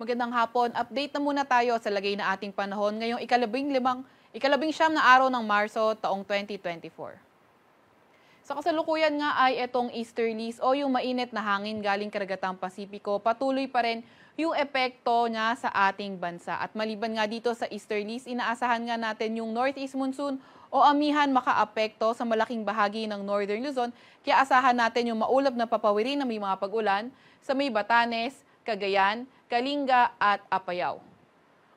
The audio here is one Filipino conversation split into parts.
Magandang hapon. Update na muna tayo sa lagay na ating panahon ngayong ikalabing limang, ikalabing siyam na araw ng Marso taong 2024. Sa kasalukuyan nga ay itong easterlies o yung mainit na hangin galing karagatang Pasipiko, patuloy pa rin yung epekto niya sa ating bansa. At maliban nga dito sa easterlies, inaasahan nga natin yung northeast monsoon o amihan makaapekto sa malaking bahagi ng northern Luzon. Kaya asahan natin yung maulap na papawirin na may mga pagulan sa may Batanes, Cagayan, Kalinga at Apayao.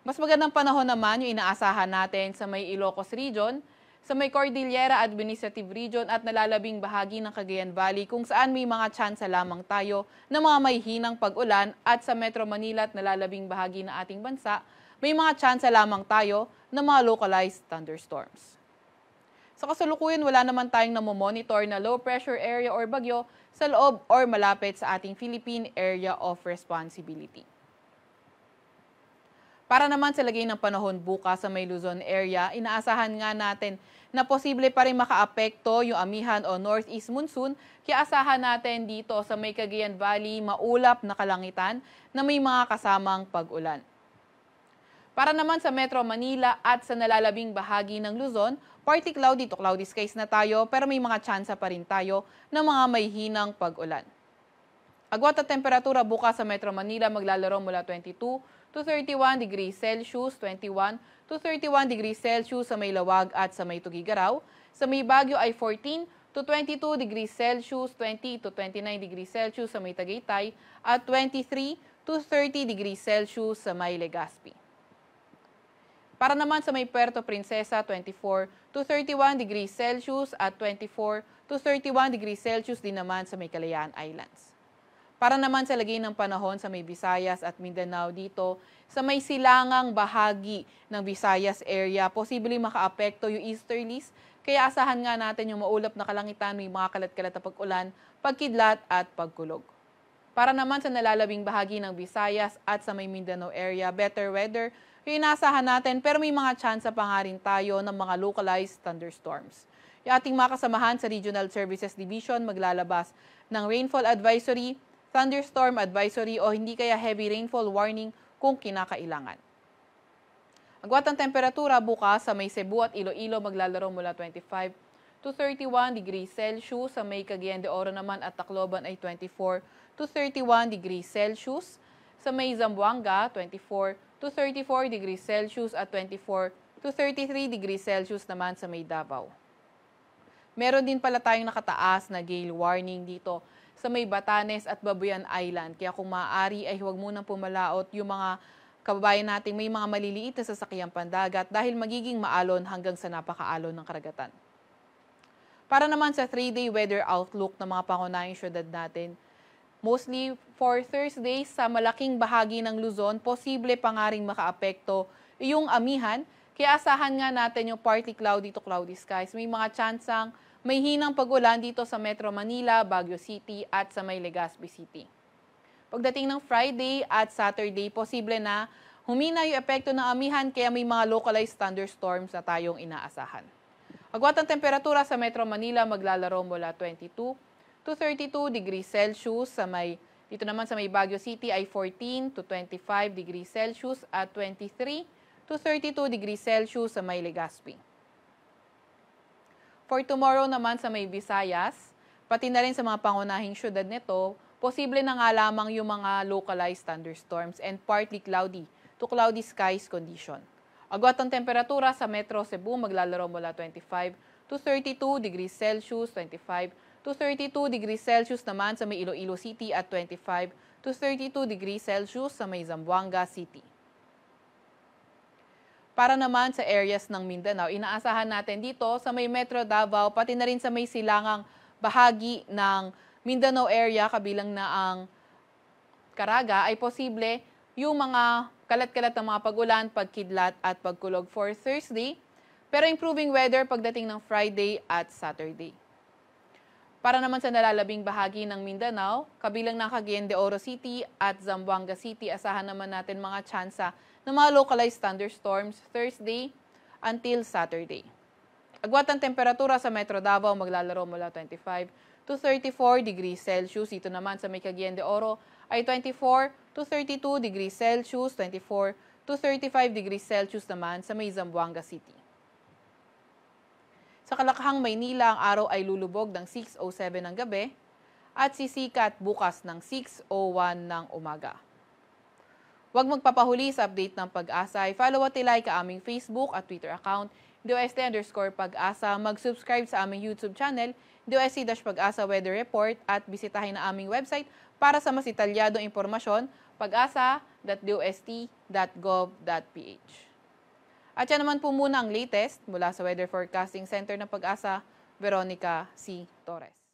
Mas magandang panahon naman yung inaasahan natin sa may Ilocos Region, sa may Cordillera Administrative Region at nalalabing bahagi ng Cagayan Valley kung saan may mga tsansa lamang tayo na mga may hinang pag-ulan at sa Metro Manila at nalalabing bahagi ng ating bansa, may mga tsansa lamang tayo na mga localized thunderstorms. Sa kasalukuyan, wala naman tayong namomonitor na low pressure area or bagyo sa loob or malapit sa ating Philippine Area of Responsibility. Para naman sa lagay ng panahon bukas sa may Luzon area, inaasahan nga natin na posible pa rin makaapekto yung amihan o northeast monsoon, kaya asahan natin dito sa may Cagayan Valley maulap na kalangitan na may mga kasamang pag-ulan. Para naman sa Metro Manila at sa nalalabing bahagi ng Luzon, party cloud dito cloudy skies na tayo pero may mga tsansa pa rin tayo ng mga may hinang pag-ulan. Agwat at temperatura bukas sa Metro Manila maglalaro mula 22 to 31 degrees Celsius, 21 to 31 degrees Celsius sa may Lawag at sa may Tugigaraw. Sa may Baguio ay 14 to 22 degrees Celsius, 20 to 29 degrees Celsius sa may Tagaytay at 23 to 30 degrees Celsius sa may Legazpi. Para naman sa may Puerto Princesa, 24 to 31 degrees Celsius at 24 to 31 degrees Celsius din naman sa may Kalayaan Islands. Para naman sa lagay ng panahon sa may Visayas at Mindanao dito, sa may silangang bahagi ng Visayas area, posibleng makaapekto yung easterlies, kaya asahan nga natin yung maulap na kalangitan, may mga kalat-kalat na pag-ulan, pagkidlat at pagkulog. Para naman sa nalalabing bahagi ng Visayas at sa may Mindanao area, better weather yung inasahan natin pero may mga chance pa nga rin tayo ng mga localized thunderstorms. Yung ating mga sa Regional Services Division maglalabas ng rainfall advisory, thunderstorm advisory o hindi kaya heavy rainfall warning kung kinakailangan. Agwat ang temperatura bukas sa may Cebu at Iloilo maglalaro mula 25 to 31 degrees Celsius, sa may Cagayan de Oro naman at Tacloban ay 24 to 31 degrees Celsius. Sa may Zamboanga, 24 to 34 degrees Celsius at 24 to 33 degrees Celsius naman sa may Davao. Meron din pala tayong nakataas na gale warning dito sa may Batanes at Babuyan Island. Kaya kung maaari ay huwag munang pumalaot yung mga kababayan nating may mga maliliit na sasakyang pandagat dahil magiging maalon hanggang sa napakaalon ng karagatan. Para naman sa 3-day weather outlook ng mga pangunahing syudad natin, Mostly for Thursday sa malaking bahagi ng Luzon, posible pa nga rin makaapekto yung amihan. Kaya asahan nga natin yung partly cloudy to cloudy skies. May mga chansang may hinang pag-ulan dito sa Metro Manila, Baguio City at sa may Legazpi City. Pagdating ng Friday at Saturday, posible na humina yung epekto ng amihan kaya may mga localized thunderstorms na tayong inaasahan. Agwat ang temperatura sa Metro Manila maglalaro mula 22 to 32 degrees Celsius sa may dito naman sa may Baguio City ay 14 to 25 degrees Celsius at 23 to 32 degrees Celsius sa may Legazpi. For tomorrow naman sa may Visayas, pati na rin sa mga pangunahing syudad nito, posible na nga lamang yung mga localized thunderstorms and partly cloudy to cloudy skies condition. Agwat ang temperatura sa Metro Cebu maglalaro mula 25 to 32 degrees Celsius, 25 to 32 degrees Celsius naman sa may Iloilo City at 25 to 32 degrees Celsius sa may Zamboanga City. Para naman sa areas ng Mindanao, inaasahan natin dito sa may Metro Davao pati na rin sa may silangang bahagi ng Mindanao area kabilang na ang Caraga ay posible yung mga kalat-kalat na mga pag-ulan, pagkidlat at pagkulog for Thursday pero improving weather pagdating ng Friday at Saturday. Para naman sa nalalabing bahagi ng Mindanao, kabilang ng Cagayan de Oro City at Zamboanga City, asahan naman natin mga tsansa ng mga localized thunderstorms Thursday until Saturday. Agwat ang temperatura sa Metro Davao maglalaro mula 25 to 34 degrees Celsius. Ito naman sa may Cagayan de Oro ay 24 to 32 degrees Celsius, 24 to 35 degrees Celsius naman sa may Zamboanga City. Sa Kalakhang, Maynila, ang araw ay lulubog ng 6.07 ng gabi at sisikat bukas ng 6.01 ng umaga. Huwag magpapahuli sa update ng pag-asa. I-follow at like ka aming Facebook at Twitter account, DOST underscore pag-asa. Mag-subscribe sa aming YouTube channel, DOST-Pag-asa Weather Report at bisitahin na aming website para sa mas detalyadong impormasyon, pag-asa.dost.gov.ph. At yan naman po muna ang latest mula sa Weather Forecasting Center ng Pag-asa, Veronica C. Torres.